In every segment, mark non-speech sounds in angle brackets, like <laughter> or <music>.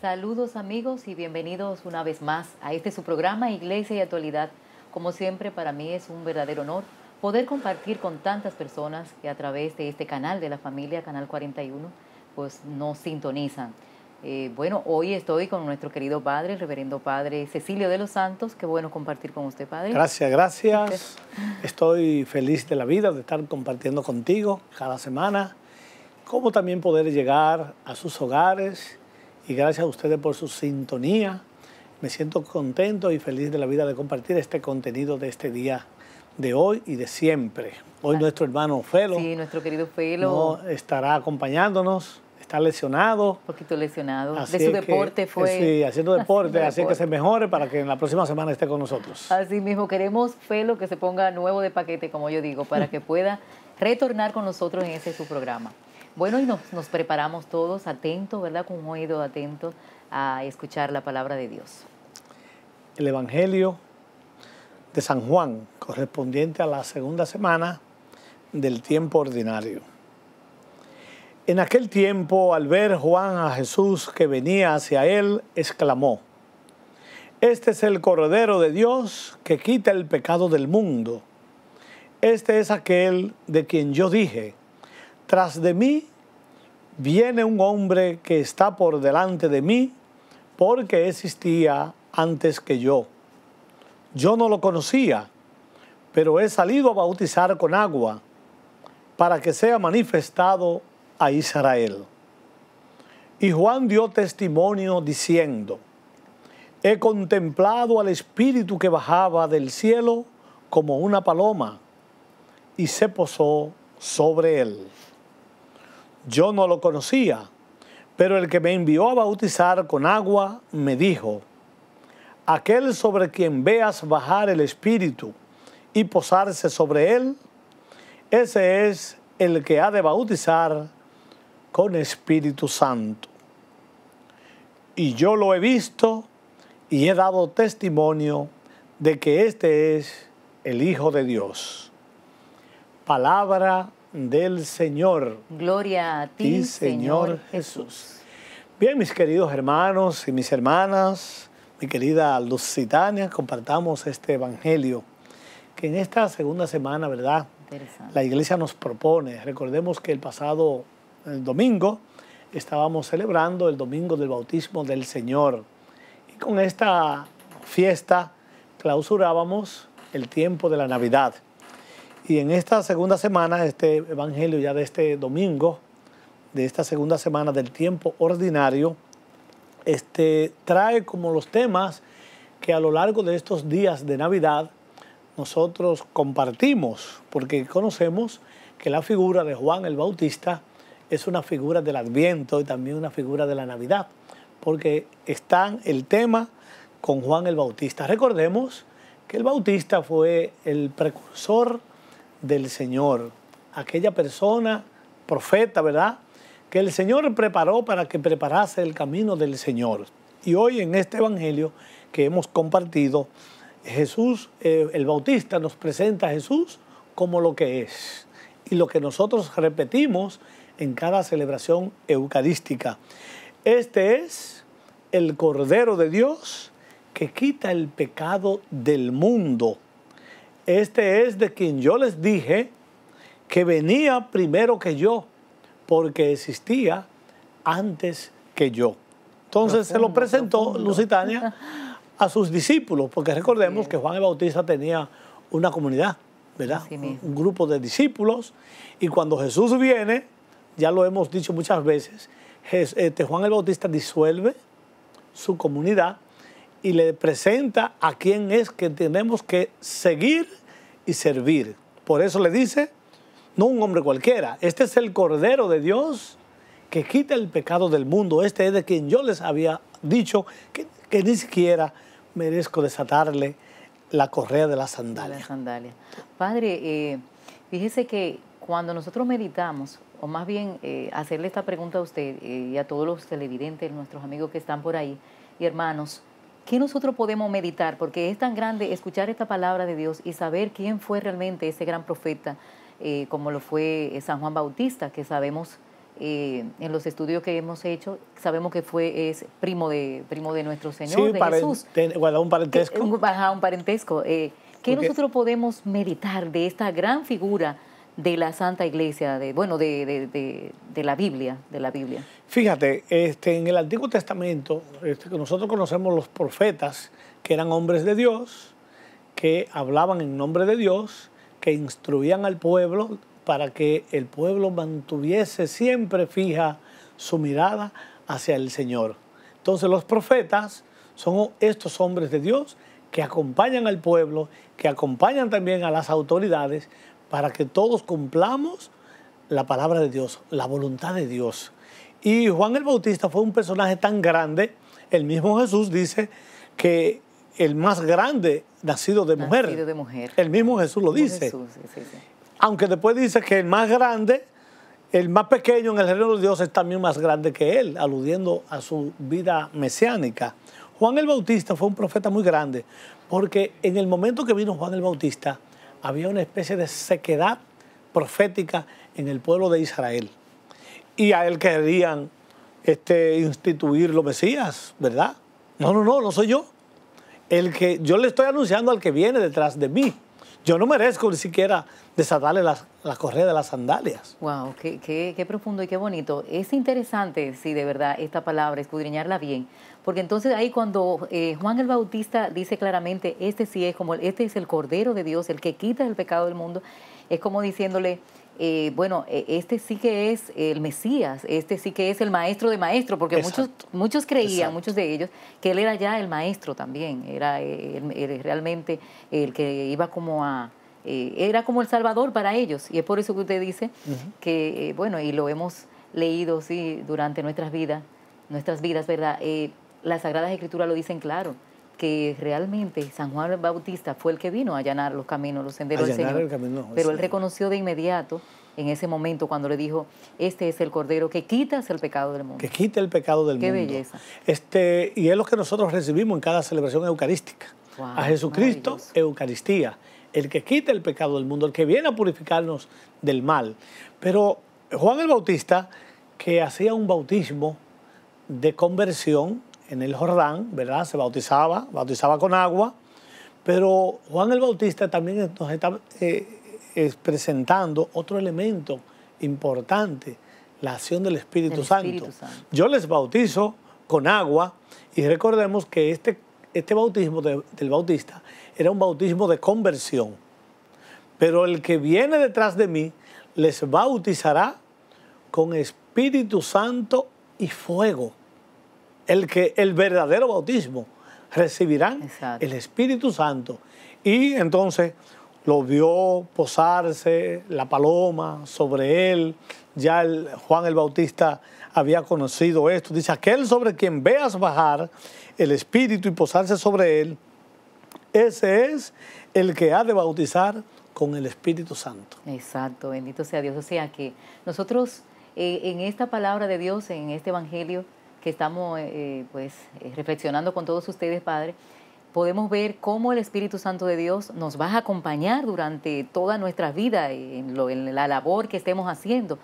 Saludos amigos y bienvenidos una vez más a este su programa Iglesia y Actualidad. Como siempre para mí es un verdadero honor poder compartir con tantas personas que a través de este canal de la familia, Canal 41, pues nos sintonizan. Eh, bueno, hoy estoy con nuestro querido padre, reverendo padre Cecilio de los Santos. Qué bueno compartir con usted, padre. Gracias, gracias. Estoy feliz de la vida, de estar compartiendo contigo cada semana, Cómo también poder llegar a sus hogares y gracias a ustedes por su sintonía. Me siento contento y feliz de la vida de compartir este contenido de este día de hoy y de siempre. Hoy nuestro hermano Felo. Sí, nuestro querido Felo. estará acompañándonos. Está lesionado. Un poquito lesionado. de su deporte fue. Eh, sí, haciendo <laughs> deporte, así que se mejore para que en la próxima semana esté con nosotros. Así mismo, queremos Felo que se ponga nuevo de paquete, como yo digo, para que pueda retornar con nosotros en ese su programa. Bueno, y nos, preparamos todos atentos, ¿verdad? Con un oído atento a escuchar la palabra de Dios. El Evangelio de San Juan, correspondiente a la segunda semana del tiempo ordinario. En aquel tiempo, al ver Juan a Jesús que venía hacia él, exclamó, Este es el Cordero de Dios que quita el pecado del mundo. Este es aquel de quien yo dije, tras de mí viene un hombre que está por delante de mí, porque existía antes que yo. Yo no lo conocía, pero he salido a bautizar con agua para que sea manifestado a Israel. Y Juan dio testimonio diciendo, he contemplado al Espíritu que bajaba del cielo como una paloma y se posó sobre él. Yo no lo conocía, pero el que me envió a bautizar con agua me dijo, aquel sobre quien veas bajar el Espíritu y posarse sobre él, ese es el que ha de bautizar con Espíritu Santo. Y yo lo he visto y he dado testimonio de que este es el Hijo de Dios. Palabra del Señor. Gloria a ti, Señor, Señor Jesús. Bien, mis queridos hermanos y mis hermanas, mi querida Lusitania, compartamos este Evangelio que en esta segunda semana, ¿verdad? La iglesia nos propone. Recordemos que el pasado domingo estábamos celebrando el domingo del bautismo del Señor. Y con esta fiesta clausurábamos el tiempo de la Navidad. Y en esta segunda semana, este Evangelio ya de este domingo, de esta segunda semana del tiempo ordinario, este, trae como los temas que a lo largo de estos días de Navidad nosotros compartimos, porque conocemos que la figura de Juan el Bautista es una figura del Adviento y también una figura de la Navidad, porque están el tema con Juan el Bautista. Recordemos que el Bautista fue el precursor del Señor, aquella persona, profeta, ¿verdad? Que el Señor preparó para que preparase el camino del Señor. Y hoy en este Evangelio que hemos compartido, Jesús, eh, el Bautista, nos presenta a Jesús como lo que es. Y lo que nosotros repetimos en cada celebración eucarística. Este es el Cordero de Dios que quita el pecado del mundo. Este es de quien yo les dije que venía primero que yo, porque existía antes que yo. Entonces se lo presentó Lusitania a sus discípulos, porque recordemos que Juan el Bautista tenía una comunidad, ¿verdad? un, grupo de discípulos, y cuando Jesús viene, ya lo hemos dicho muchas veces, este Juan el Bautista disuelve su comunidad y le presenta a quién es que tenemos que seguir y servir. Por eso le dice, no un hombre cualquiera, este es el Cordero de Dios que quita el pecado del mundo. Este es de quien yo les había dicho que, ni siquiera merezco desatarle la correa de la sandalia. Padre, eh, fíjese que cuando nosotros meditamos, o más bien eh, hacerle esta pregunta a usted eh, y a todos los televidentes, nuestros amigos que están por ahí y hermanos, ¿Qué nosotros podemos meditar? Porque es tan grande escuchar esta palabra de Dios y saber quién fue realmente ese gran profeta, eh, como lo fue eh, San Juan Bautista, que sabemos eh, en los estudios que hemos hecho, sabemos que fue es primo de, primo de nuestro Señor, de Jesús. un parentesco. un, parentesco. ¿Qué nosotros podemos meditar de esta gran figura? de la Santa Iglesia, de, bueno, de, de, la Biblia, de la Biblia. Fíjate, este, en el Antiguo Testamento, este, nosotros conocemos los profetas, que eran hombres de Dios, que hablaban en nombre de Dios, que instruían al pueblo para que el pueblo mantuviese siempre fija su mirada hacia el Señor. Entonces los profetas son estos hombres de Dios que acompañan al pueblo, que acompañan también a las autoridades para que todos cumplamos la palabra de Dios, la voluntad de Dios. Y Juan el Bautista fue un personaje tan grande, el mismo Jesús dice que el más grande nacido de, nacido mujer. de mujer. El mismo Jesús lo dice. Aunque después dice que el más grande, el más pequeño en el reino de Dios es también más grande que él, aludiendo a su vida mesiánica. Juan el Bautista fue un profeta muy grande, porque en el momento que vino Juan el Bautista, había una especie de sequedad profética en el pueblo de Israel. Y a él querían este, instituir instituirlo Mesías, ¿verdad? No, no, no, no soy yo. El que yo le estoy anunciando al que viene detrás de mí. Yo no merezco ni siquiera desatarle las, la correa de las sandalias. ¡Wow! Qué, qué, qué, profundo y qué bonito. Es interesante, sí, de verdad, esta palabra, escudriñarla bien. Porque entonces ahí cuando eh, Juan el Bautista dice claramente, este sí es como, este es el Cordero de Dios, el que quita el pecado del mundo, es como diciéndole, eh, bueno, e, este sí que es el Mesías, este sí que es el maestro de maestros, porque muchos, muchos creían, muchos de ellos, que él era ya el maestro también, era eh, realmente el que iba como a... Eh, era como el Salvador para ellos, y es por eso que usted dice que, bueno, y lo hemos leído, sí, durante nuestras vidas, nuestras vidas, ¿verdad? las Sagradas Escrituras lo dicen claro que realmente San Juan Bautista fue el que vino a allanar los caminos, los senderos del Señor. pero él reconoció de inmediato, en ese momento, cuando le dijo, este es el Cordero que quita el pecado del mundo. Que quita el pecado del mundo. Qué belleza. Este, y es lo que nosotros recibimos en cada celebración eucarística. a Jesucristo, Eucaristía, el que quita el pecado del mundo, el que viene a purificarnos del mal. Pero Juan el Bautista, que hacía un bautismo de conversión, en el Jordán, ¿verdad? Se bautizaba, bautizaba con agua, pero Juan el Bautista también nos está eh, presentando otro elemento importante, la acción del Espíritu, Santo. Yo les bautizo con agua y recordemos que este, este bautismo del Bautista era un bautismo de conversión, pero el que viene detrás de mí les bautizará con Espíritu Santo y fuego el, que, el verdadero bautismo, recibirán el Espíritu Santo. Y entonces lo vio posarse la paloma sobre él. Ya Juan el Bautista había conocido esto. Dice, aquel sobre quien veas bajar el Espíritu y posarse sobre él, ese es el que ha de bautizar con el Espíritu Santo. Exacto, bendito sea Dios. O sea que nosotros eh, en esta palabra de Dios, en este Evangelio, estamos eh, eh, pues, eh, reflexionando con todos ustedes, Padre, podemos ver cómo el Espíritu Santo de Dios nos va a acompañar durante toda nuestra vida en, la labor que estemos haciendo.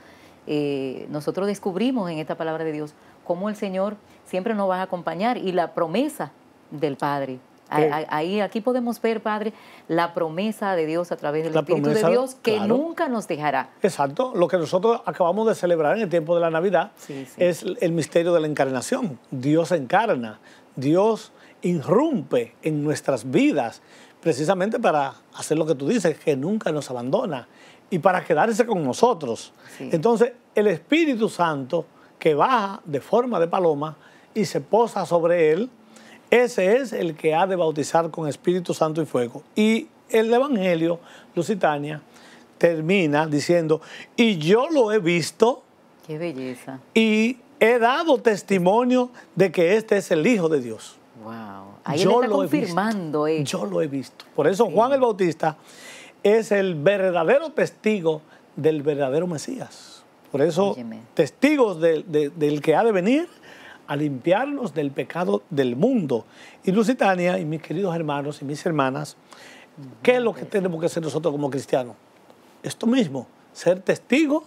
nosotros descubrimos en esta palabra de Dios cómo el Señor siempre nos va a acompañar y la promesa del Padre Ahí, aquí podemos ver, Padre, la promesa de Dios a través del la Espíritu de Dios que nunca nos dejará. Exacto. Lo que nosotros acabamos de celebrar en el tiempo de la Navidad es el misterio de la encarnación. Dios encarna, Dios irrumpe en nuestras vidas precisamente para hacer lo que tú dices, que nunca nos abandona y para quedarse con nosotros. Entonces, el Espíritu Santo que baja de forma de paloma y se posa sobre él, ese es el que ha de bautizar con Espíritu Santo y fuego. Y el Evangelio, Lusitania, termina diciendo, y yo lo he visto. Qué belleza. Y he dado testimonio de que este es el Hijo de Dios. Wow. Ahí yo está lo confirmando he eh. Yo lo he visto. Por eso Juan el Bautista es el verdadero testigo del verdadero Mesías. Por eso, testigos del que ha de venir a limpiarnos del pecado del mundo. Y Lusitania, y mis queridos hermanos y mis hermanas, ¿qué es lo que tenemos que hacer nosotros como cristianos? Esto mismo, ser testigo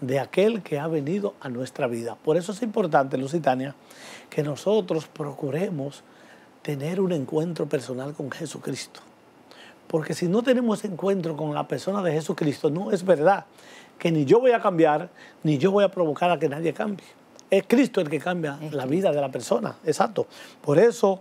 de aquel que ha venido a nuestra vida. Por eso es importante, Lusitania, que nosotros procuremos tener un encuentro personal con Jesucristo. Porque si no tenemos encuentro con la persona de Jesucristo, no es verdad que ni yo voy a cambiar, ni yo voy a provocar a que nadie cambie. Es Cristo el que cambia la vida de la persona, exacto. Por eso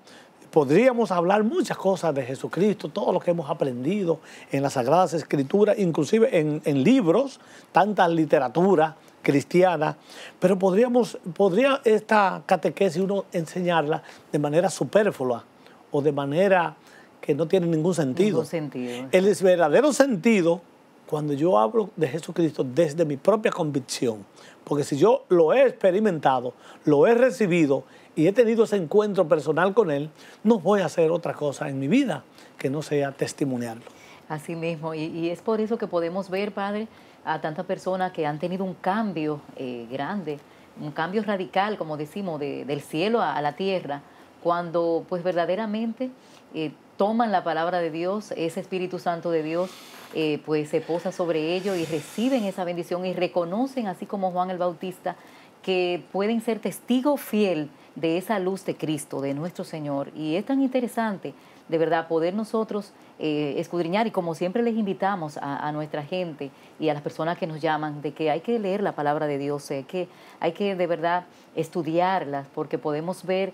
podríamos hablar muchas cosas de Jesucristo, todo lo que hemos aprendido en las Sagradas Escrituras, inclusive en, libros, tanta literatura cristiana, pero podríamos, podría esta catequesis uno enseñarla de manera superflua o de manera que no tiene ningún sentido. Ningún sentido. El verdadero sentido, cuando yo hablo de Jesucristo desde mi propia convicción, porque si yo lo he experimentado, lo he recibido y he tenido ese encuentro personal con Él, no voy a hacer otra cosa en mi vida que no sea testimoniarlo. Así mismo, y, es por eso que podemos ver, Padre, a tantas personas que han tenido un cambio eh, grande, un cambio radical, como decimos, del cielo a, la tierra, cuando pues verdaderamente eh, toman la palabra de Dios, ese Espíritu Santo de Dios, eh, pues se posa sobre ellos y reciben esa bendición y reconocen, así como Juan el Bautista, que pueden ser testigo fiel de esa luz de Cristo, de nuestro Señor. Y es tan interesante, de verdad, poder nosotros eh, escudriñar y como siempre les invitamos a, nuestra gente y a las personas que nos llaman, de que hay que leer la palabra de Dios, eh, que hay que de verdad estudiarlas porque podemos ver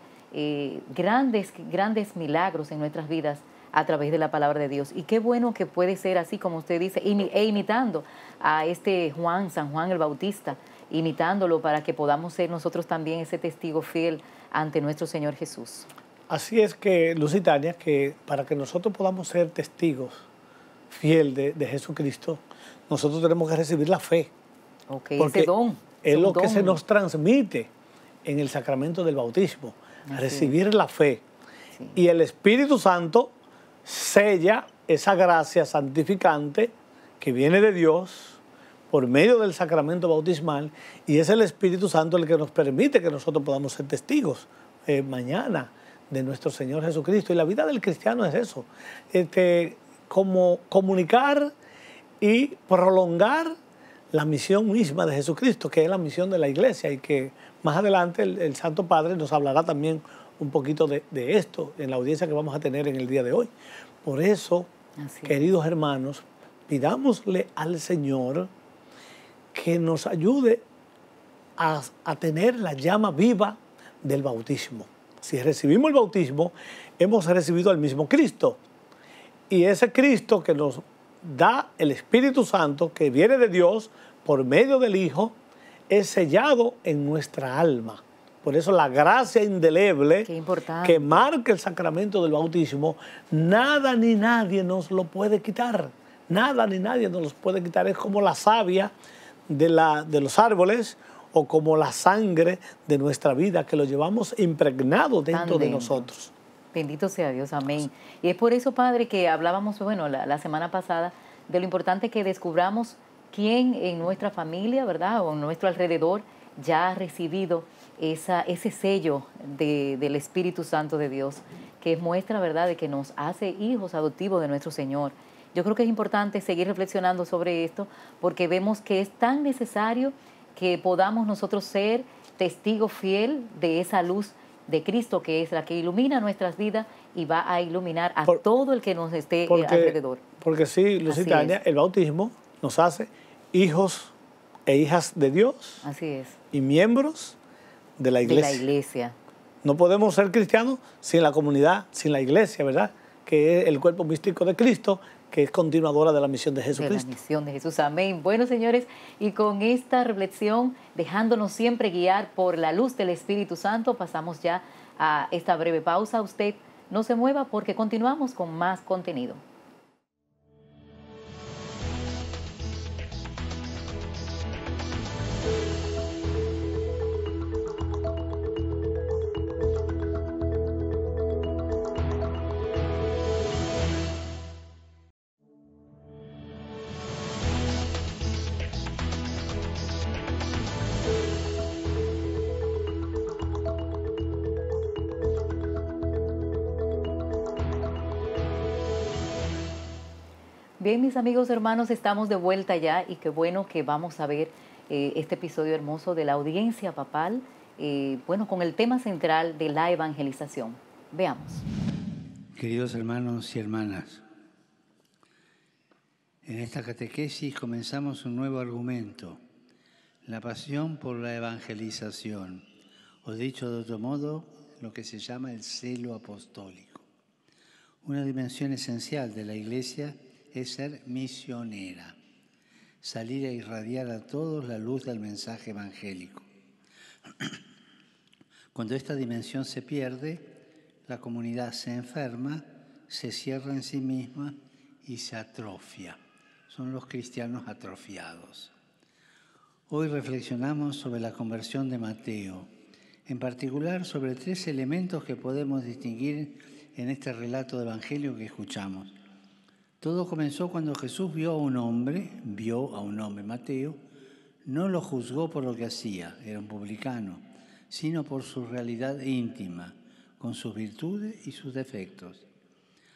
grandes, grandes milagros en nuestras vidas a través de la palabra de Dios. Y qué bueno que puede ser así, como usted dice, e imitando a este Juan, San Juan el Bautista, imitándolo para que podamos ser nosotros también ese testigo fiel ante nuestro Señor Jesús. Así es que, Lusitania, que para que nosotros podamos ser testigos fiel de, Jesucristo, nosotros tenemos que recibir la fe. porque ese don. Es, lo que se nos transmite en el sacramento del bautismo, recibir la fe. Y el Espíritu Santo sella esa gracia santificante que viene de Dios por medio del sacramento bautismal y es el Espíritu Santo el que nos permite que nosotros podamos ser testigos eh, mañana de nuestro Señor Jesucristo. Y la vida del cristiano es eso, este, como comunicar y prolongar la misión misma de Jesucristo, que es la misión de la iglesia y que más adelante el Santo Padre nos hablará también un poquito de, esto en la audiencia que vamos a tener en el día de hoy. Por eso, queridos hermanos, pidámosle al Señor que nos ayude a, a tener la llama viva del bautismo. Si recibimos el bautismo, hemos recibido al mismo Cristo. Y ese Cristo que nos da el Espíritu Santo, que viene de Dios por medio del Hijo, es sellado en nuestra alma. Por eso la gracia indeleble que marca el sacramento del bautismo, nada ni nadie nos lo puede quitar. Nada ni nadie nos lo puede quitar. Es como la savia de, la, de los árboles o como la sangre de nuestra vida que lo llevamos impregnado dentro de nosotros. Bendito sea Dios, amén. Y es por eso, Padre, que hablábamos, bueno, la, la, semana pasada, de lo importante que descubramos quién en nuestra familia, ¿verdad? O en nuestro alrededor ya ha recibido ese sello del Espíritu Santo de Dios que es muestra, ¿verdad?, de que nos hace hijos adoptivos de nuestro Señor. Yo creo que es importante seguir reflexionando sobre esto porque vemos que es tan necesario que podamos nosotros ser testigos fiel de esa luz de Cristo que es la que ilumina nuestras vidas y va a iluminar a todo el que nos esté eh, alrededor. Porque sí, Lucitaña, el bautismo nos hace hijos e hijas de Dios. Así es. Y miembros de la iglesia. No podemos ser cristianos sin la comunidad, sin la iglesia, ¿verdad? Que es el cuerpo místico de Cristo, que es continuadora de la misión de Jesucristo. De la misión de Jesús, amén. Bueno, señores, y con esta reflexión, dejándonos siempre guiar por la luz del Espíritu Santo, pasamos ya a esta breve pausa. Usted no se mueva porque continuamos con más contenido. amigos hermanos, estamos de vuelta ya y qué bueno que vamos a ver eh, este episodio hermoso de la audiencia papal, eh, bueno, con el tema central de la evangelización. Veamos. Queridos hermanos y hermanas, en esta catequesis comenzamos un nuevo argumento, la pasión por la evangelización, o dicho de otro modo, lo que se llama el celo apostólico, una dimensión esencial de la Iglesia es ser misionera, salir a irradiar a todos la luz del mensaje evangélico. <clears throat> Cuando esta dimensión se pierde, la comunidad se enferma, se cierra en sí misma y se atrofia. Son los cristianos atrofiados. Hoy reflexionamos sobre la conversión de Mateo, en particular sobre tres elementos que podemos distinguir en este relato de Evangelio que escuchamos. Todo comenzó cuando Jesús vio a un hombre, vio a un hombre, Mateo, no lo juzgó por lo que hacía, era un publicano, sino por su realidad íntima, con sus virtudes y sus defectos.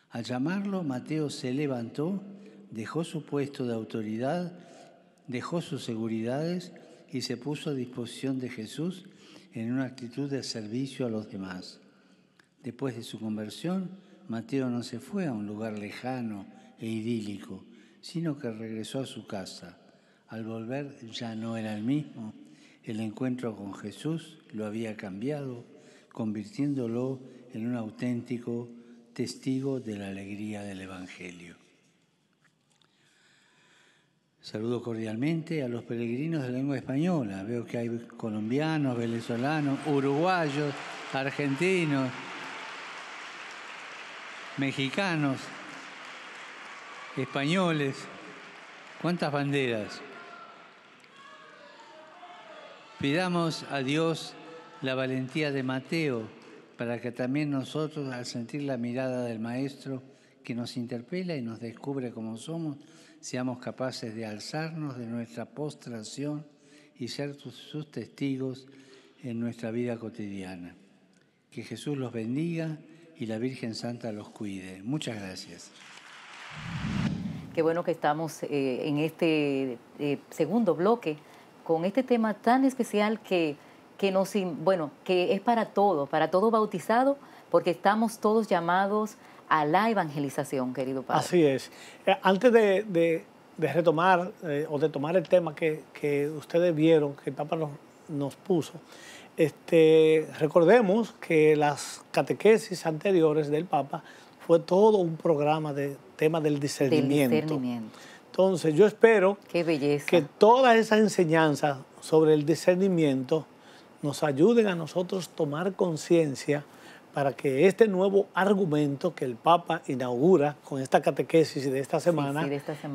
Al llamarlo, Mateo se levantó, dejó su puesto de autoridad, dejó sus seguridades y se puso a disposición de Jesús en una actitud de servicio a los demás. Después de su conversión, Mateo no se fue a un lugar lejano, e idílico, sino que regresó a su casa. Al volver ya no era el mismo. El encuentro con Jesús lo había cambiado, convirtiéndolo en un auténtico testigo de la alegría del Evangelio. Saludo cordialmente a los peregrinos de lengua española. Veo que hay colombianos, venezolanos, uruguayos, argentinos, mexicanos españoles, cuántas banderas. Pidamos a Dios la valentía de Mateo para que también nosotros, al sentir la mirada del Maestro que nos interpela y nos descubre como somos, seamos capaces de alzarnos de nuestra postración y ser sus testigos en nuestra vida cotidiana. Que Jesús los bendiga y la Virgen Santa los cuide. Muchas gracias. Qué bueno que estamos eh, en este eh, segundo bloque con este tema tan especial que, que, nos, bueno, que es para todos, para todo bautizado, porque estamos todos llamados a la evangelización, querido papa. Así es. Eh, antes de, retomar o de tomar el tema que, ustedes vieron, que el Papa nos, nos puso, este, recordemos que las catequesis anteriores del Papa fue todo un programa de tema del discernimiento. Entonces, yo espero que todas esas enseñanzas sobre el discernimiento nos ayuden a nosotros tomar conciencia para que este nuevo argumento que el Papa inaugura con esta catequesis de esta semana.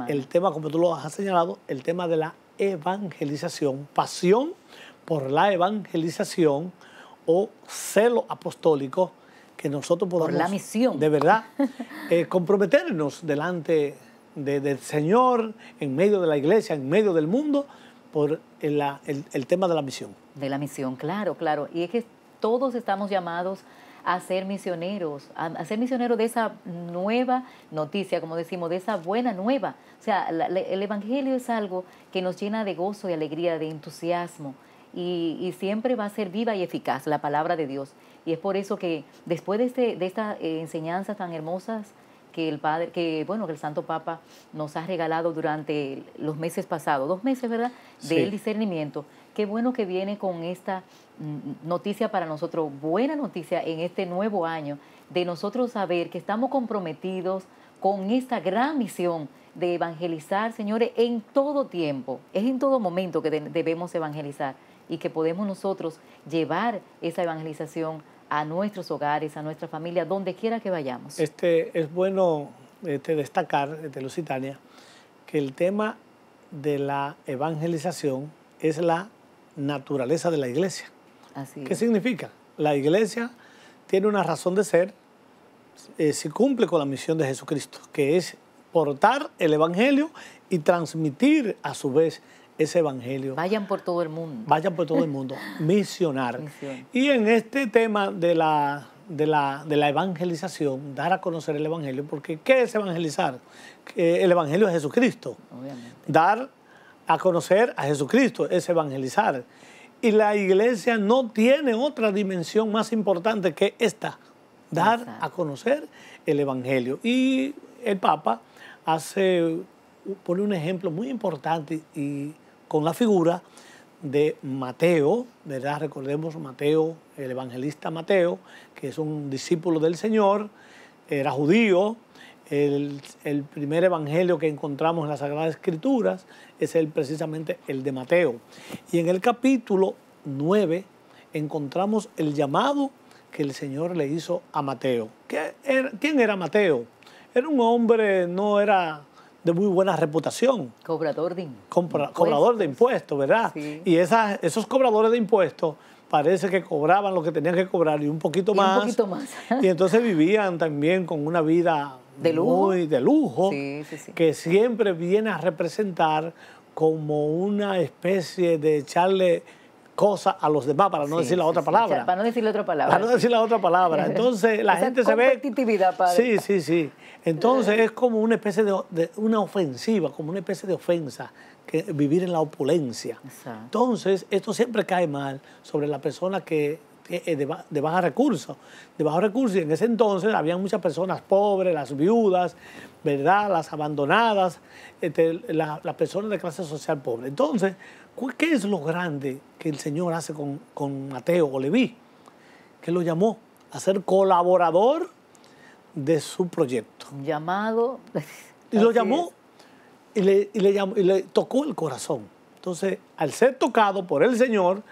el tema, como tú lo has señalado, el tema de la evangelización, pasión por la evangelización o celo apostólico, que nosotros podamos... Por la misión. De verdad, <laughs> eh, comprometernos delante del Señor, en medio de la iglesia, en medio del mundo, por el, tema de la misión. De la misión, claro, claro. Y es que todos estamos llamados a ser misioneros, a, ser misioneros de esa nueva noticia, como decimos, de esa buena nueva. O sea, el Evangelio es algo que nos llena de gozo y alegría, de entusiasmo, y siempre va a ser viva y eficaz la palabra de Dios. Y es por eso que después de, este, de estas eh, enseñanzas tan hermosas que el Padre, que bueno, que el Santo Papa nos ha regalado durante los meses pasados, dos meses, ¿verdad? Del discernimiento. Qué bueno que viene con esta mm, noticia para nosotros, buena noticia en este nuevo año, de nosotros saber que estamos comprometidos con esta gran misión de evangelizar, señores, en todo tiempo. Es en todo momento que debemos evangelizar y que podemos nosotros llevar esa evangelización a nuestros hogares, a nuestra familia, donde quiera que vayamos. Este, es bueno este, destacar, de este, Lusitania, que el tema de la evangelización es la naturaleza de la iglesia. Así ¿Qué significa? La iglesia tiene una razón de ser eh, si cumple con la misión de Jesucristo, que es portar el Evangelio y transmitir a su vez ese evangelio. Vayan por todo el mundo. Vayan por todo el mundo. <laughs> misionar. Y en este tema de la, de, la, evangelización, dar a conocer el evangelio, porque ¿qué es evangelizar? El evangelio es Jesucristo. Obviamente. Dar a conocer a Jesucristo es evangelizar. Y la iglesia no tiene otra dimensión más importante que esta, dar a conocer el evangelio. Y el Papa hace pone un ejemplo muy importante y con la figura de Mateo, ¿verdad? Recordemos Mateo, el evangelista Mateo, que es un discípulo del Señor, era judío, el, primer evangelio que encontramos en las Sagradas Escrituras es el, precisamente el de Mateo. Y en el capítulo 9 encontramos el llamado que el Señor le hizo a Mateo. Er, ¿Quién era Mateo? Era un hombre, no era de muy buena reputación. Cobrador de Cobrador de impuestos, ¿verdad? Y esas, esos cobradores de impuestos parece que cobraban lo que tenían que cobrar y un poquito más. más. <laughs> y entonces vivían también con una vida ¿De lujo? muy de lujo, que siempre viene a representar como una especie de echarle cosa a los demás, para no decir la otra palabra. para no decir la otra palabra. Para no decir la otra palabra. Entonces la gente se ve... competitividad, padre. Sí, sí, sí. Entonces es como una especie de, una ofensiva, como una especie de ofensa, que vivir en la opulencia. Entonces esto siempre cae mal sobre la persona que eh, eh, de, de baja recursos, de bajos recursos. Y en ese entonces había muchas personas pobres, las viudas, ¿verdad? Las abandonadas, este, las personas de clase social pobre. Entonces, ¿qué es lo grande que el Señor hace con, con Mateo o Leví? Que lo llamó a ser colaborador de su proyecto. Llamado. <laughs> Y lo llamó y le, y, le llamó y le tocó el corazón. Entonces, al ser tocado por el Señor,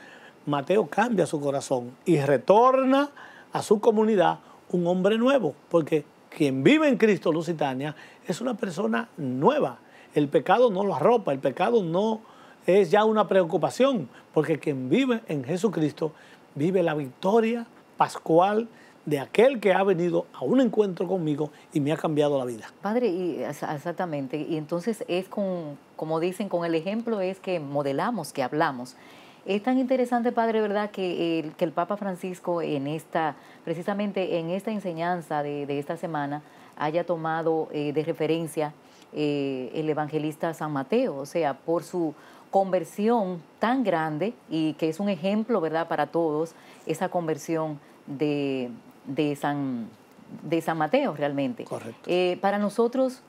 Mateo cambia su corazón y retorna a su comunidad un hombre nuevo, porque quien vive en Cristo, Lusitania, es una persona nueva. El pecado no lo arropa, el pecado no es ya una preocupación, porque quien vive en Jesucristo vive la victoria pascual de aquel que ha venido a un encuentro conmigo y me ha cambiado la vida. Padre, y exactamente, y entonces es con, como dicen, con el ejemplo es que modelamos, que hablamos. Es tan interesante, padre, ¿verdad?, que el, que el Papa Francisco en esta, precisamente en esta enseñanza de, esta semana, haya tomado eh, de referencia eh, el evangelista San Mateo, o sea, por su conversión tan grande y que es un ejemplo, ¿verdad?, para todos, esa conversión de, de, San, de San Mateo realmente. Correcto. Eh, para nosotros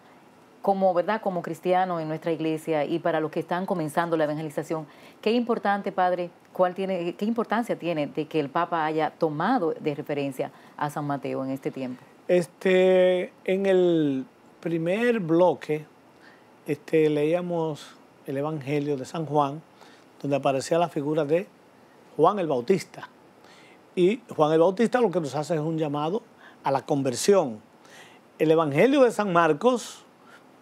como, ¿verdad? como cristiano en nuestra iglesia y para los que están comenzando la evangelización, qué importante, Padre, cuál tiene, qué importancia tiene de que el Papa haya tomado de referencia a San Mateo en este tiempo. Este, en el primer bloque este, leíamos el Evangelio de San Juan, donde aparecía la figura de Juan el Bautista. Y Juan el Bautista lo que nos hace es un llamado a la conversión. El Evangelio de San Marcos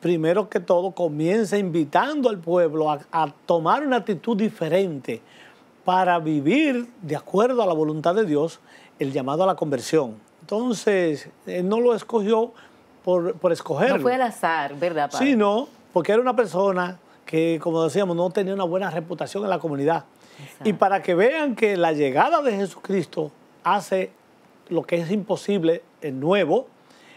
primero que todo comienza invitando al pueblo a, tomar una actitud diferente para vivir de acuerdo a la voluntad de Dios el llamado a la conversión. Entonces, él no lo escogió por, por escogerlo. No fue al azar, ¿verdad, Sí, no, porque era una persona que, como decíamos, no tenía una buena reputación en la comunidad. Y para que vean que la llegada de Jesucristo hace lo que es imposible, el nuevo,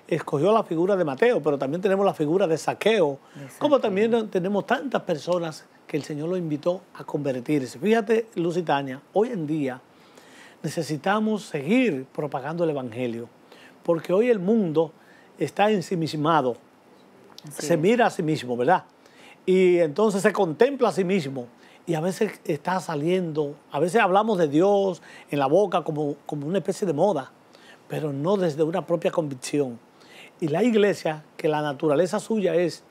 escogió la figura de Mateo, pero también tenemos la figura de Saqueo, como también tenemos tantas personas que el Señor lo invitó a convertirse. Fíjate, Lusitania, hoy en día necesitamos seguir propagando el Evangelio, porque hoy el mundo está ensimismado, se mira a sí mismo, ¿verdad? Y entonces se contempla a sí mismo y a veces está saliendo, a veces hablamos de Dios en la boca como una especie de moda, pero no desde una propia convicción y la iglesia, que la naturaleza suya es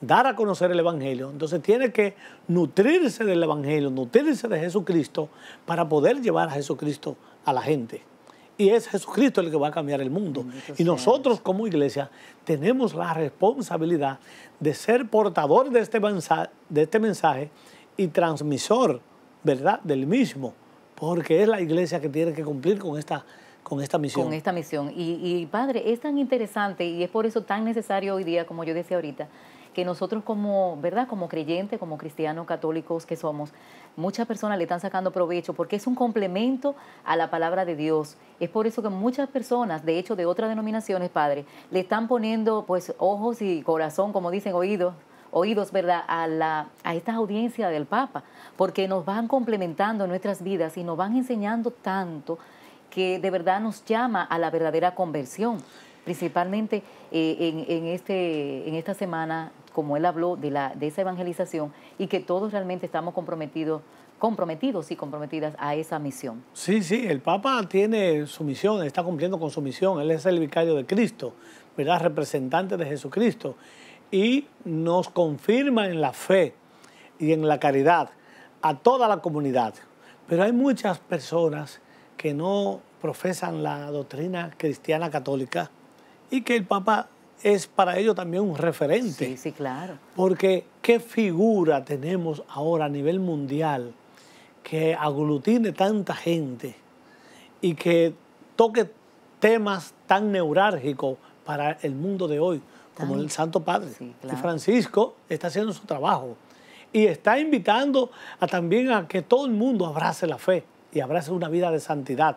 dar a conocer el Evangelio, entonces tiene que nutrirse del Evangelio, nutrirse de Jesucristo para poder llevar a Jesucristo a la gente. Y es Jesucristo el que va a cambiar el mundo. y nosotros como iglesia tenemos la responsabilidad de ser portador de este, mensaje, de este mensaje y transmisor, ¿verdad?, del mismo, porque es la iglesia que tiene que cumplir con esta con esta misión. Con esta misión. Y, padre, es tan interesante y es por eso tan necesario hoy día, como yo decía ahorita, que nosotros como, ¿verdad? Como creyentes, como cristianos católicos que somos, muchas personas le están sacando provecho porque es un complemento a la palabra de Dios. Es por eso que muchas personas, de hecho de otras denominaciones, padre, le están poniendo pues ojos y corazón, como dicen, oídos, oídos, ¿verdad?, a, la, a esta audiencia del Papa, porque nos van complementando nuestras vidas y nos van enseñando tanto que de verdad nos llama a la verdadera conversión. Principalmente eh, en, este, en esta semana, como él habló de, la, de esa evangelización, y que todos realmente estamos comprometidos comprometidos y comprometidas a esa misión. Sí, sí, el Papa tiene su misión, está cumpliendo con su misión, él es el vicario de Cristo, Representante de Jesucristo y nos confirma en la fe y en la caridad a toda la comunidad. Pero hay muchas personas que no profesan la doctrina cristiana católica y que el Papa es para ellos también un referente. Sí, sí, claro. Porque qué figura tenemos ahora a nivel mundial que aglutine tanta gente y que toque temas tan neurálgicos para el mundo de hoy, como el Santo Padre. Francisco está haciendo su trabajo y está invitando a, también a que todo el mundo abrace la fe y abraza una vida de santidad,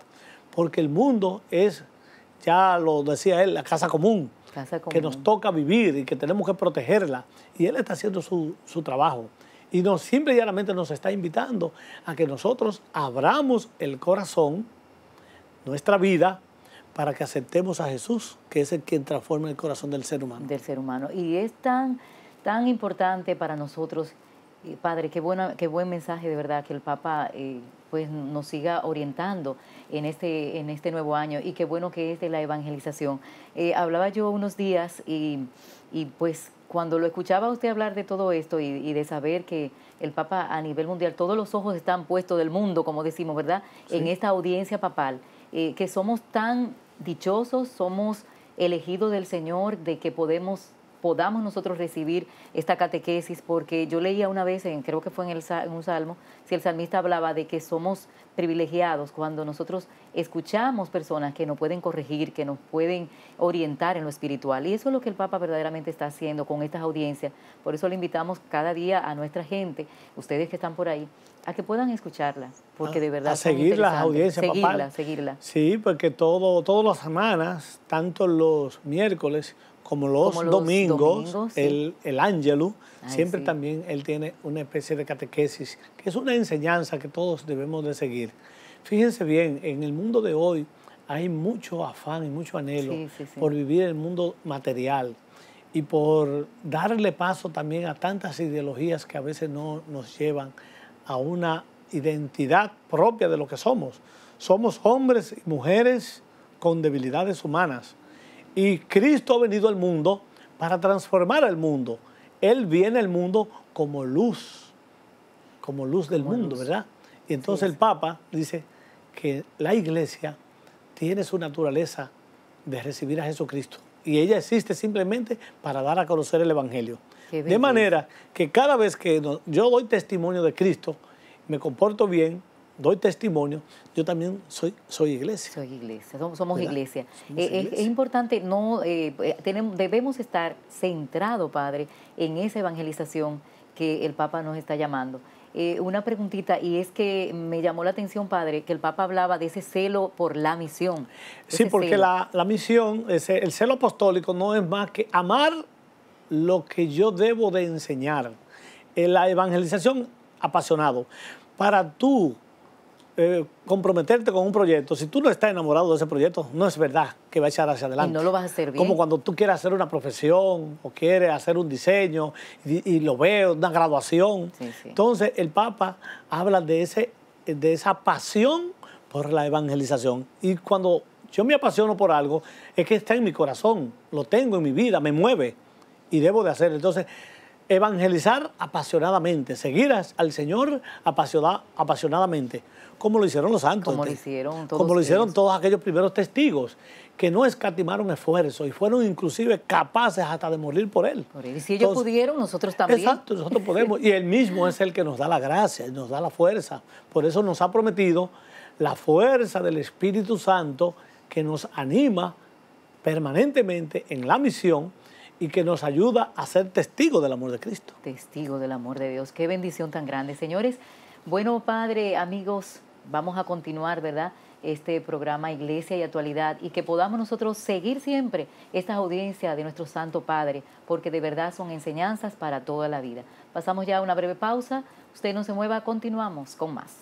porque el mundo es, ya lo decía él, la casa común, que nos toca vivir y que tenemos que protegerla. Y él está haciendo su, trabajo. Y nos, simple y llanamente nos está invitando a que nosotros abramos el corazón, nuestra vida, para que aceptemos a Jesús, que es el quien transforma el corazón del ser humano. Del ser humano. Y es tan, tan importante para nosotros padre, qué, buena, qué buen mensaje de verdad que el Papa eh, pues nos siga orientando en este, en este nuevo año y qué bueno que es de la evangelización. Eh, hablaba yo unos días y, pues cuando lo escuchaba usted hablar de todo esto y, de saber que el Papa a nivel mundial, todos los ojos están puestos del mundo, como decimos, ¿verdad? En esta audiencia papal, eh, que somos tan dichosos, somos elegidos del Señor, de que podemos podamos nosotros recibir esta catequesis, porque yo leía una vez, en, creo que fue en, el, en un salmo, si el salmista hablaba de que somos privilegiados cuando nosotros escuchamos personas que nos pueden corregir, que nos pueden orientar en lo espiritual. Y eso es lo que el Papa verdaderamente está haciendo con estas audiencias. Por eso le invitamos cada día a nuestra gente, ustedes que están por ahí, a que puedan escucharlas, porque de verdad... A seguir las audiencias, seguirla, papá. Seguirla. Sí, porque todo, todas las semanas, tanto los miércoles como los, domingos, el, el siempre también él tiene una especie de catequesis, que es una enseñanza que todos debemos de seguir. Fíjense bien, en el mundo de hoy hay mucho afán y mucho anhelo por vivir el mundo material y por darle paso también a tantas ideologías que a veces no nos llevan a una identidad propia de lo que somos. Somos hombres y mujeres con debilidades humanas y Cristo ha venido al mundo para transformar al mundo. Él viene al mundo como luz, como luz del mundo, ¿verdad? Y entonces el Papa dice que la iglesia tiene su naturaleza de recibir a Jesucristo. Y ella existe simplemente para dar a conocer el Evangelio. De manera que cada vez que yo doy testimonio de Cristo, me comporto bien, doy testimonio, yo también soy, soy iglesia. Soy iglesia, somos, iglesia. Eh, es, importante, no eh, eh, debemos estar centrado, Padre, en esa evangelización que el Papa nos está llamando. una preguntita, y es que me llamó la atención, Padre, que el Papa hablaba de ese celo por la misión. Sí, porque la, misión, el celo apostólico no es más que amar lo que yo debo de enseñar. la evangelización apasionado. Para tú eh, comprometerte con un proyecto, si tú no estás enamorado de ese proyecto, no es verdad que va a echar hacia adelante. no lo vas a hacer bien. Como cuando tú quieres hacer una profesión o quieres hacer un diseño y, lo veo, una graduación. Entonces, el Papa habla de, ese, de esa pasión por la evangelización. Y cuando yo me apasiono por algo, es que está en mi corazón, lo tengo en mi vida, me mueve y debo de hacer. Entonces, evangelizar apasionadamente, seguir al Señor apasionadamente como lo hicieron los santos. Como lo hicieron todos. Como lo hicieron todos aquellos primeros testigos, que no escatimaron esfuerzo y fueron inclusive capaces hasta de morir por él. Y si ellos pudieron, nosotros también. Exacto, nosotros podemos. y él mismo es el que nos da la gracia, nos da la fuerza. Por eso nos ha prometido la fuerza del Espíritu Santo que nos anima permanentemente en la misión y que nos ayuda a ser testigo del amor de Cristo. Testigo del amor de Dios. Qué bendición tan grande, señores. Bueno, Padre, amigos, vamos a continuar, ¿verdad? este programa Iglesia y Actualidad y que podamos nosotros seguir siempre estas audiencias de nuestro Santo Padre, porque de verdad son enseñanzas para toda la vida. Pasamos ya a una breve pausa, usted no se mueva, continuamos con más.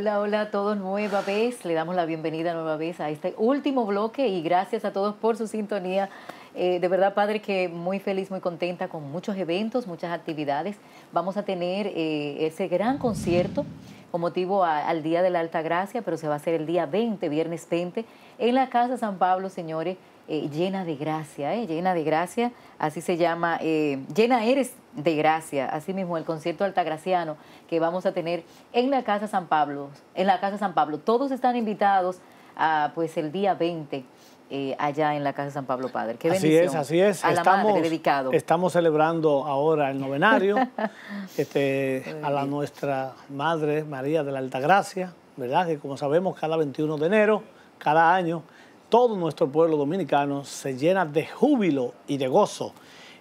Hola, hola a todos nueva vez. Le damos la bienvenida nueva vez a este último bloque y gracias a todos por su sintonía. Eh, de verdad, padre, que muy feliz, muy contenta con muchos eventos, muchas actividades. Vamos a tener eh, ese gran concierto con motivo al Día de la Alta Gracia, pero se va a hacer el día 20, viernes 20, en la Casa San Pablo, señores. Eh, llena de gracia, eh, llena de gracia, así se llama, eh, llena eres de gracia, así mismo el concierto altagraciano que vamos a tener en la Casa San Pablo, en la Casa San Pablo. Todos están invitados a, pues el día 20. allá en la Casa San Pablo Padre. así es, así es. estamos, estamos celebrando ahora el novenario <laughs> este, a la nuestra Madre María de la Altagracia, ¿verdad? Que como sabemos, cada 21 de enero, cada año, todo nuestro pueblo dominicano se llena de júbilo y de gozo.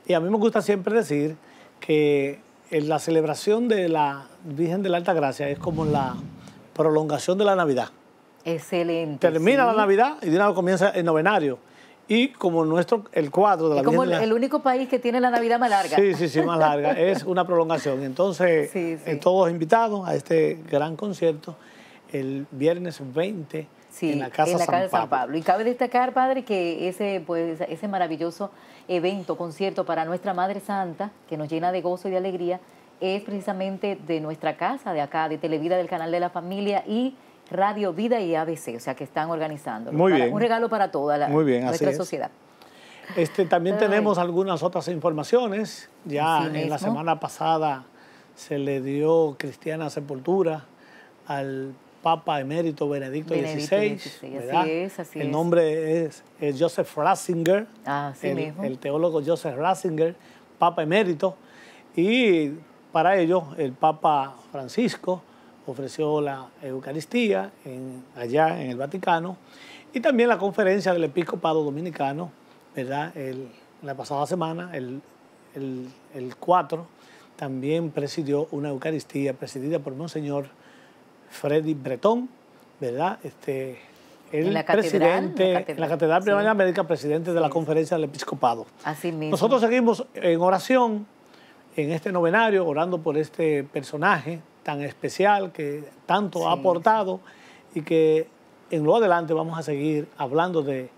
Y a mí me gusta siempre decir que eh, la celebración de la Virgen de la Alta Gracia es como la prolongación de la Navidad. Excelente. Termina la Navidad y de una comienza el novenario. Y como nuestro, el cuadro de la Navidad. como el, único país que tiene la Navidad más larga. Sí, sí, sí, más larga. <laughs> es una prolongación. Entonces, eh, todos invitados a este gran concierto el viernes 20 Sí, en la Casa, San, Pablo. Y cabe destacar, padre, que ese, pues, ese maravilloso evento, concierto para nuestra Madre Santa, que nos llena de gozo y de alegría, es precisamente de nuestra casa, de acá, de Televida, del Canal de la Familia y Radio Vida y ABC, o sea, que están organizando. Muy bien. Un regalo para toda la, nuestra sociedad. Este, también tenemos algunas otras informaciones. Ya en la semana pasada se le dio cristiana sepultura al Papa Emérito Benedicto, XVI. el nombre es, Joseph Ratzinger, el, mismo. el teólogo Joseph Ratzinger, Papa Emérito. Y para ello el Papa Francisco ofreció la Eucaristía allá en el Vaticano y también la conferencia del Episcopado Dominicano, ¿verdad? El, la pasada semana, el, el 4, también presidió una Eucaristía presidida por Monseñor Freddy Bretón, ¿verdad? Este, el la presidente, en la Catedral Primaria América, presidente de la Conferencia del Episcopado. Así mismo. Nosotros seguimos en oración, en este novenario, orando por este personaje tan especial que tanto ha aportado y que en lo adelante vamos a seguir hablando de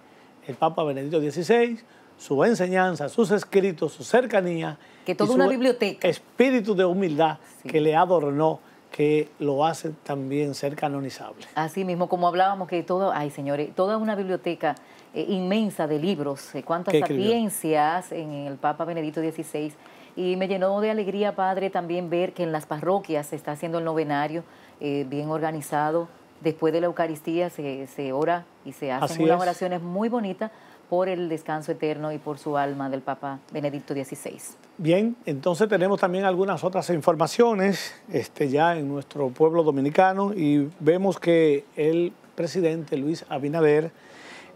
el Papa Benedicto XVI, su enseñanza, sus escritos, su cercanía. Que toda una biblioteca. Espíritu de humildad que le adornó que lo hacen también ser canonizable. Así mismo, como hablábamos que todo, ay señores, toda una biblioteca eh, inmensa de libros, eh, cuántas sapiencias en el Papa Benedicto XVI. Y me llenó de alegría, padre, también ver que en las parroquias se está haciendo el novenario eh, bien organizado. Después de la Eucaristía se, se ora y se hacen unas oraciones muy bonitas por el descanso eterno y por su alma del Papa Benedicto XVI. Bien, entonces tenemos también algunas otras informaciones este, ya en nuestro pueblo dominicano y vemos que el presidente Luis Abinader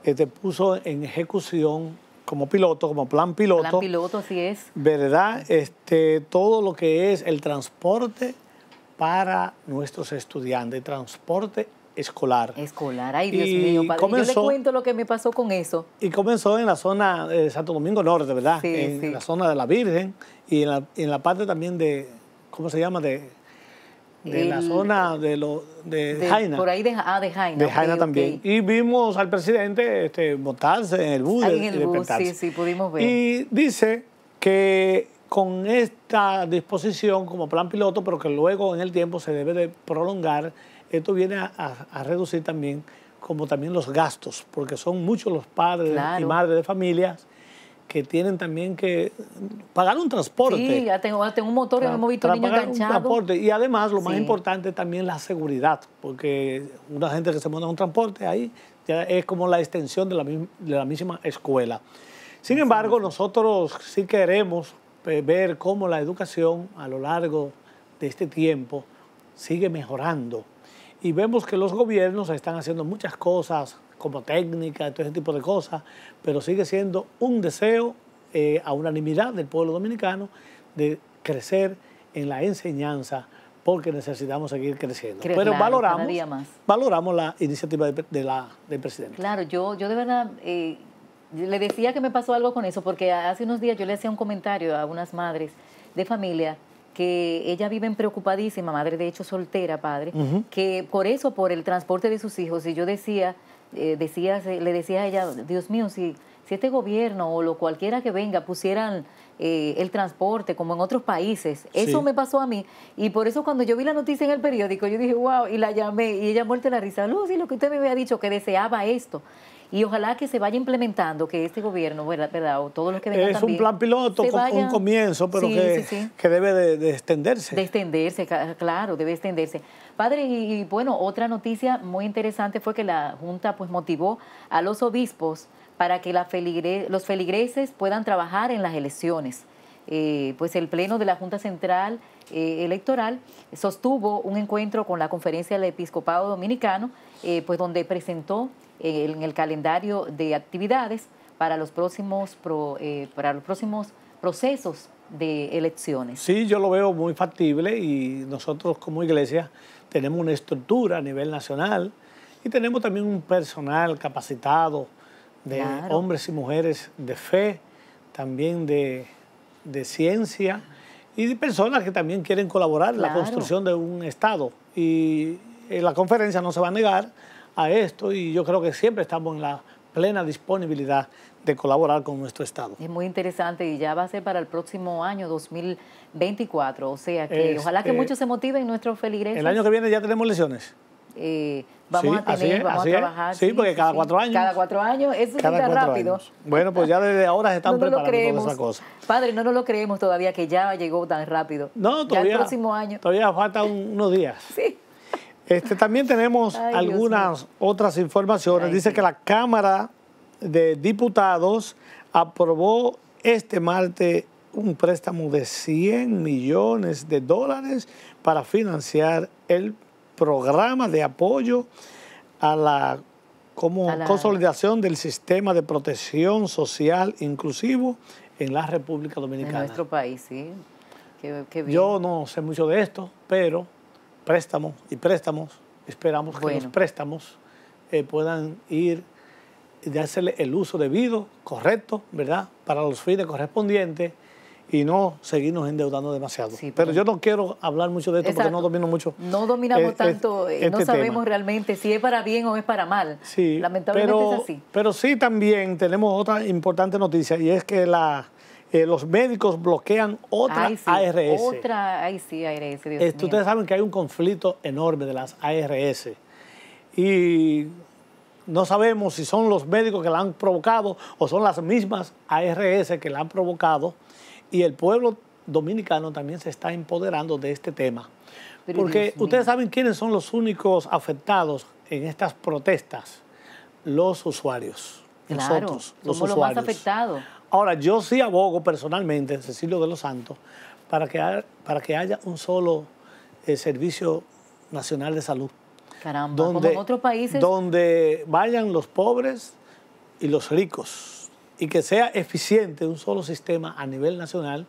este, puso en ejecución como piloto, como plan piloto. Plan piloto, así es. ¿Verdad? Este, todo lo que es el transporte para nuestros estudiantes, transporte escolar. Escolar, ay Dios mío, padre. Yo le cuento lo que me pasó con eso. Y comenzó en la zona de Santo Domingo Norte, ¿verdad? en la zona de la Virgen y en la, parte también de, ¿cómo se llama? De, de la zona de, lo, de, Jaina. Por ahí de, ah, de Jaina. De Jaina también. Y vimos al presidente este, en el bus. Ahí el sí, sí, pudimos ver. Y dice que con esta disposición como plan piloto, pero que luego en el tiempo se debe de prolongar, esto viene a, reducir también como también los gastos, porque son muchos los padres y madres de familias que tienen también que pagar un transporte. Sí, ya tengo, un motor, y no visto visto pagar transporte. Y además, lo más importante también la seguridad, porque una gente que se monta en un transporte ahí ya es como la extensión de la, misma escuela. Sin embargo, nosotros sí queremos eh, ver cómo la educación a lo largo de este tiempo sigue mejorando y vemos que los gobiernos están haciendo muchas cosas como técnica, todo ese tipo de cosas, pero sigue siendo un deseo eh, a unanimidad del pueblo dominicano de crecer en la enseñanza porque necesitamos seguir creciendo. Pero valoramos, valoramos la iniciativa la, del presidente. Claro, yo, yo de verdad eh, le decía que me pasó algo con eso, porque hace unos días yo le hacía un comentario a unas madres de familia que ella vive en preocupadísima, madre de hecho soltera, padre, que por eso, por el transporte de sus hijos, y yo decía, eh, decía le decía a ella, Dios mío, si, si este gobierno o lo cualquiera que venga pusieran eh, el transporte como en otros países, eso me pasó a mí. Y por eso cuando yo vi la noticia en el periódico, yo dije, wow, y la llamé, y ella muerte la risa, Luz, y lo que usted me había dicho, que deseaba esto y ojalá que se vaya implementando, que este gobierno, ¿verdad? o todos los que vengan Es un plan piloto, un comienzo, pero que, debe de, extenderse. De extenderse, claro, debe extenderse. Padre, y, bueno, otra noticia muy interesante fue que la Junta pues motivó a los obispos para que la los feligreses puedan trabajar en las elecciones. Eh, pues el Pleno de la Junta Central eh, Electoral sostuvo un encuentro con la Conferencia del Episcopado Dominicano, eh, pues donde presentó en el calendario de actividades para los próximos, eh, para los próximos procesos de elecciones. Sí, yo lo veo muy factible y nosotros como iglesia tenemos una estructura a nivel nacional y tenemos también un personal capacitado de hombres y mujeres de fe, también de, ciencia y de personas que también quieren colaborar en la construcción de un Estado. Y eh, la conferencia no se va a negar a esto y yo creo que siempre estamos en la plena disponibilidad de colaborar con nuestro Estado. Es muy interesante y ya va a ser para el próximo año 2024, o sea que este, ojalá que muchos se motiven nuestros feligreses. El año que viene ya tenemos lesiones. Eh, vamos a tener, vamos a trabajar. Sí, porque cada cuatro años. Cada cuatro años, eso rápido. Bueno, pues ya desde ahora se están preparando esa cosa. Padre, no nos lo creemos todavía que ya llegó tan rápido. No, todavía. Ya el próximo año. Todavía falta unos días. Sí. Este, también tenemos algunas otras informaciones. Dice que la Cámara de Diputados aprobó este martes un préstamo de 100 millones de dólares para financiar el programa de apoyo a la, consolidación del sistema de protección social inclusivo en la República Dominicana. En nuestro país, sí. Yo no sé mucho de esto, pero préstamos y préstamos. Esperamos que los préstamos eh, puedan ir de hacerle el uso debido, correcto, ¿verdad? Para los fines correspondientes y no seguirnos endeudando demasiado. pero, yo no quiero hablar mucho de esto porque no domino mucho. No dominamos eh, tanto, eh, este no sabemos realmente si es para bien o es para mal. Sí, Lamentablemente es así. Pero sí también tenemos otra importante noticia y es que la eh, los médicos bloquean otra ARS. Otra, ARS. Dios Ustedes saben que hay un conflicto enorme de las ARS. Y no sabemos si son los médicos que la han provocado o son las mismas ARS que la han provocado. Y el pueblo dominicano también se está empoderando de este tema. Porque ustedes saben quiénes son los únicos afectados en estas protestas. Los usuarios. nosotros, los somos usuarios. los Ahora, yo sí abogo personalmente, Cecilio de los Santos, para que, haya, para que haya un solo eh, Servicio Nacional de Salud. Caramba, donde, como en otros países. Donde vayan los pobres y los ricos y que sea eficiente un solo sistema a nivel nacional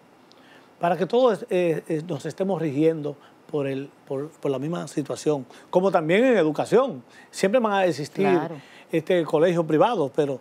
para que todos eh, eh, nos estemos rigiendo por, el, por, por, la misma situación, como también en educación. Siempre van a existir este, colegios privados, pero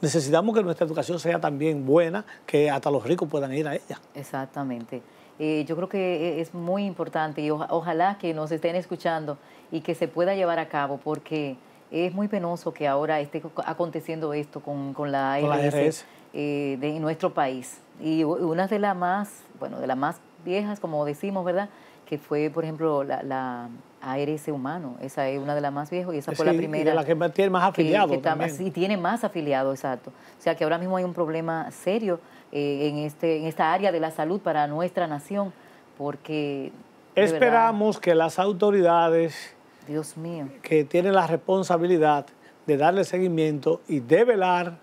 necesitamos que nuestra educación sea también buena, que hasta los ricos puedan ir a ella. Exactamente. yo creo que e-, es muy importante y ojalá que nos estén escuchando y que se pueda llevar a cabo porque es muy penoso que ahora esté aconteciendo esto con, la ARS, eh, de nuestro país. Y una de las más, bueno, de las más viejas, como decimos, ¿verdad? Que fue, por ejemplo, la ARS humano. Esa es una de las más viejas y esa fue la primera. Y la que tiene más afiliados. Y tiene más afiliados, exacto. O sea que ahora mismo hay un problema serio eh, en, este, en esta área de la salud para nuestra nación, porque. Esperamos que las autoridades. Dios mío. Que tienen la responsabilidad de darle seguimiento y de velar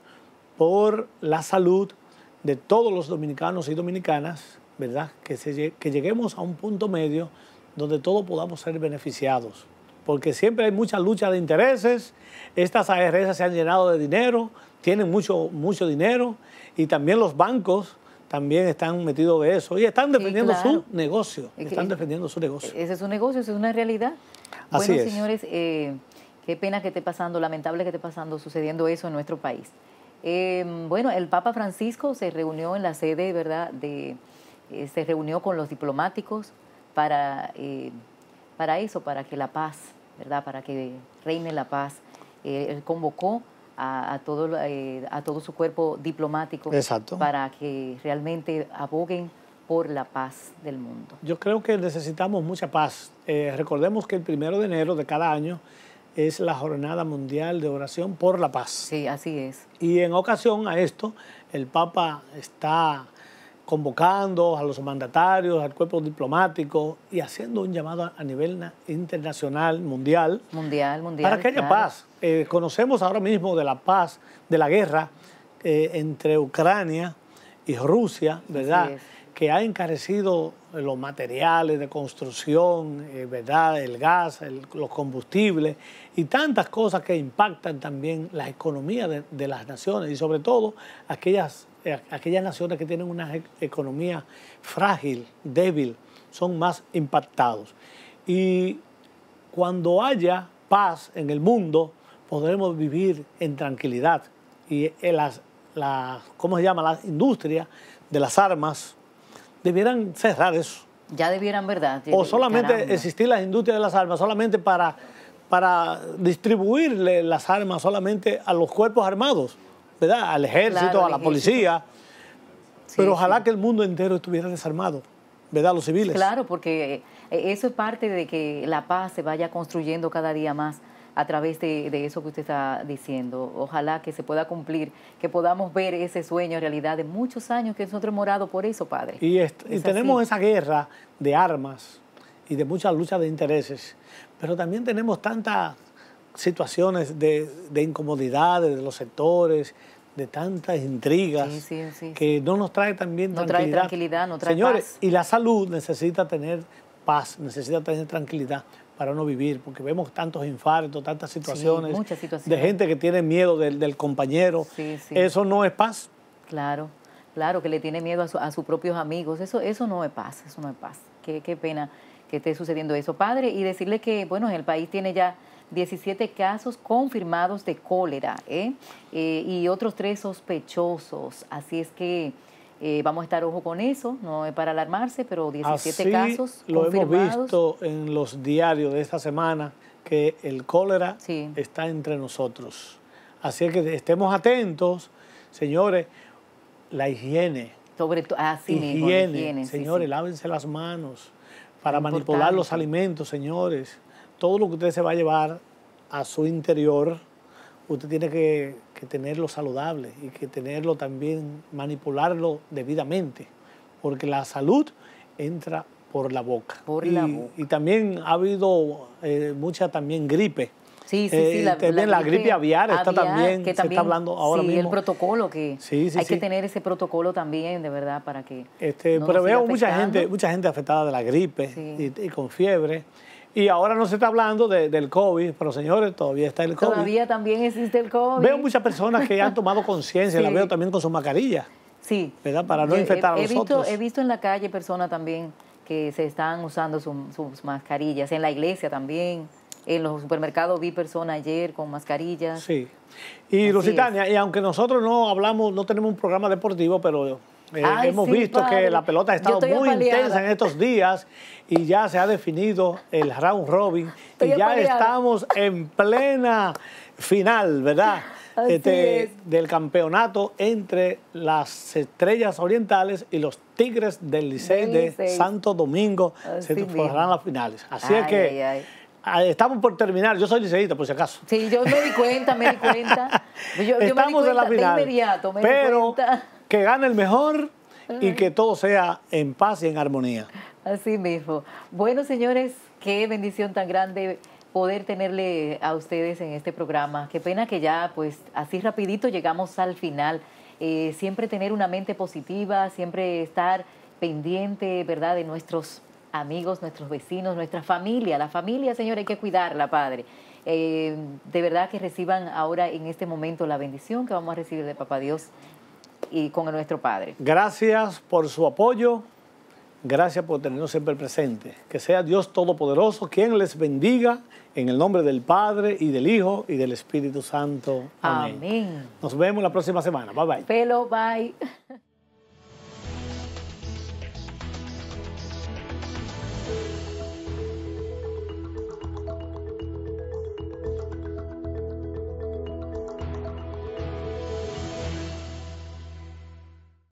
por la salud de todos los dominicanos y dominicanas, ¿verdad? Que, que lleguemos a un punto medio donde todos podamos ser beneficiados. Porque siempre hay mucha lucha de intereses, estas ARS se han llenado de dinero, tienen mucho, mucho dinero y también los bancos también están metidos de eso y están defendiendo su negocio, están defendiendo su negocio. Ese es su negocio, es una realidad. Así bueno, señores, eh, qué pena que esté pasando, lamentable que esté pasando, sucediendo eso en nuestro país. Em, bueno, el Papa Francisco se reunió en la sede, ¿verdad? Eh, se reunió con los diplomáticos, eh, para, eso, para que la paz, ¿verdad? Para que reine la paz. Eh, él convocó a, todo, eh, a todo su cuerpo diplomático Exacto. para que realmente aboguen por la paz del mundo. Yo creo que necesitamos mucha paz. recordemos que el primero de enero de cada año es la Jornada Mundial de Oración por la Paz. Sí, así es. Y en ocasión a esto, el Papa está convocando a los mandatarios, al cuerpo diplomático y haciendo un llamado a nivel internacional, mundial. Mundial, mundial. Para que haya paz. Eh, conocemos ahora mismo de la paz, de la guerra eh, entre Ucrania y Rusia, ¿verdad? Que ha encarecido los materiales de construcción, eh, ¿verdad? El gas, los combustibles y tantas cosas que impactan también las economías de, las naciones y sobre todo aquellas, eh, aquellas naciones que tienen una e, economía frágil, débil, son más impactados. Y cuando haya paz en el mundo, podremos vivir en tranquilidad. Y eh, las, las, ¿cómo se llama? La industria de las armas debieran cerrar eso. Ya debieran, ¿verdad? O solamente existir las industrias de las armas, solamente para, para distribuirle las armas solamente a los cuerpos armados, ¿verdad? Al ejército, a la policía. Pero ojalá que el mundo entero estuviera desarmado, ¿verdad? Los civiles. Claro, porque eh, eso es parte de que la paz se vaya construyendo cada día más a través de, eso que usted está diciendo. Ojalá que se pueda cumplir, que podamos ver ese sueño realidad de muchos años que nosotros hemos morado por eso, Padre. Y, tenemos esa guerra de armas y de muchas luchas de intereses, pero también tenemos tantas situaciones de, incomodidades de los sectores, de tantas intrigas que no nos trae también tranquilidad. Señores, y la salud necesita tener paz, necesita tener tranquilidad para no vivir, porque vemos tantos infartos, tantas situaciones, de gente que tiene miedo del, compañero. Eso no es paz. Claro, claro, que le tiene miedo a, a, sus propios amigos. Eso, eso no es paz, eso no es paz. Qué, pena que esté sucediendo eso, padre. Y decirle que, bueno, el país tiene ya 17 casos confirmados de cólera ¿eh? Eh, y otros tres sospechosos. Así es que... Eh, vamos a estar ojo con eso, no es para alarmarse, pero 17 casos lo hemos visto en los diarios de esta semana que el cólera está entre nosotros. Así que estemos atentos, señores, la higiene. Sobre todo, así ah, higiene, higiene, señores, lávense las manos para manipular los alimentos, señores. Todo lo que usted se va a llevar a su interior usted tiene que, tenerlo saludable y que tenerlo también, manipularlo debidamente, porque la salud entra por la boca. Por y, la boca. y también ha habido eh, mucha también gripe. Sí, sí, eh, sí. la, también la, gripe, aviar, está también, se está hablando ahora sí, mismo. el protocolo que hay que tener ese protocolo también, de verdad, para que. Este, pero veo mucha gente, mucha gente afectada de la gripe y, con fiebre. Y ahora no se está hablando del COVID, pero señores, todavía está el COVID. Todavía también existe el COVID. Veo muchas personas que han tomado conciencia, las la veo también con sus mascarillas. Sí. ¿Verdad? Para no infectar a los otros. He visto en la calle personas también que se están usando sus mascarillas, en la iglesia también. En los supermercados vi personas ayer con mascarillas. Sí. Y Así Lusitania, y aunque nosotros no hablamos, no tenemos un programa deportivo, pero eh, hemos visto que la pelota ha estado muy intensa en estos días y ya se ha definido el round robin y ya estamos en plena final, ¿verdad? Este, del campeonato entre las estrellas orientales y los Tigres del Licey de Santo Domingo se disputarán las finales. Así es que ah, estamos por terminar. Yo soy liceísta, por si acaso. Sí, yo me di cuenta, me di <laughs> cuenta. Yo, la final. De inmediato, me pero que gane el mejor y que todo sea en paz y en armonía. Así mismo. Bueno, señores, qué bendición tan grande poder tenerle a ustedes en este programa. Qué pena que ya, pues, así rapidito llegamos al final. Eh, siempre tener una mente positiva, siempre estar pendiente, ¿verdad?, de nuestros amigos, nuestros vecinos, nuestra familia. La familia, señor, hay que cuidarla, Padre. Eh, de verdad que reciban ahora en este momento la bendición que vamos a recibir de Papá Dios y con nuestro Padre. Gracias por su apoyo. Gracias por tenernos siempre presente. Que sea Dios Todopoderoso quien les bendiga en el nombre del Padre y del Hijo y del Espíritu Santo. Amén. Amén. Nos vemos la próxima semana. Bye bye. Pelo, bye. <laughs>